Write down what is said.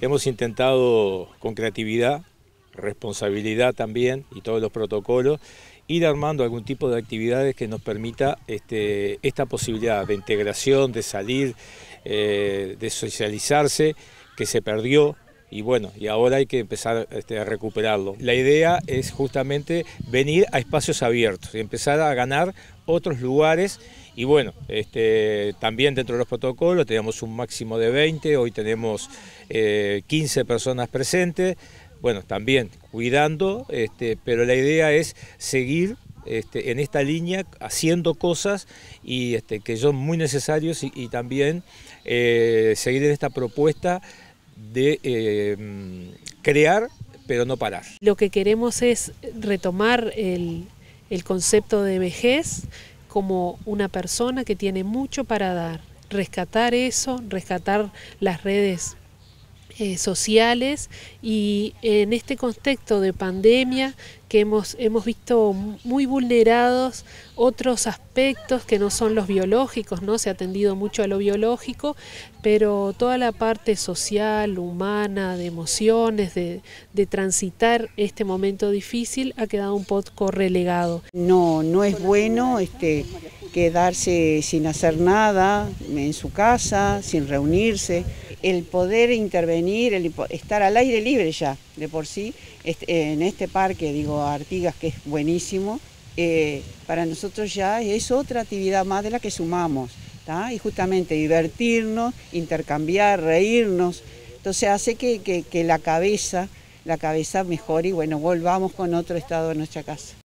Hemos intentado con creatividad, responsabilidad también y todos los protocolos, ir armando algún tipo de actividades que nos permita este, esta posibilidad de integración, de salir, eh, de socializarse, que se perdió y bueno, y ahora hay que empezar este, a recuperarlo. La idea es justamente venir a espacios abiertos y empezar a ganar otros lugares y bueno, este, también dentro de los protocolos teníamos un máximo de 20, hoy tenemos 15 eh, personas presentes, bueno, también cuidando, este, pero la idea es seguir este, en esta línea haciendo cosas y que son muy necesarios y, también eh, seguir en esta propuesta de eh, crear, pero no parar. Lo que queremos es retomar el, el concepto de vejez como una persona que tiene mucho para dar, rescatar eso, rescatar las redes eh, sociales y en este contexto de pandemia que hemos, hemos visto muy vulnerados otros aspectos que no son los biológicos, ¿no? Se ha atendido mucho a lo biológico, pero toda la parte social, humana, de emociones, de, transitar este momento difícil ha quedado un poco relegado. No, no es bueno este, quedarse sin hacer nada en su casa, sin reunirse el poder intervenir, estar al aire libre ya, de por sí, en este parque, digo, Artigas, que es buenísimo, eh, para nosotros ya es otra actividad más de la que sumamos, y justamente divertirnos, intercambiar, reírnos, entonces hace que, que, la cabeza, la cabeza mejore y bueno, volvamos con otro estado de nuestra casa.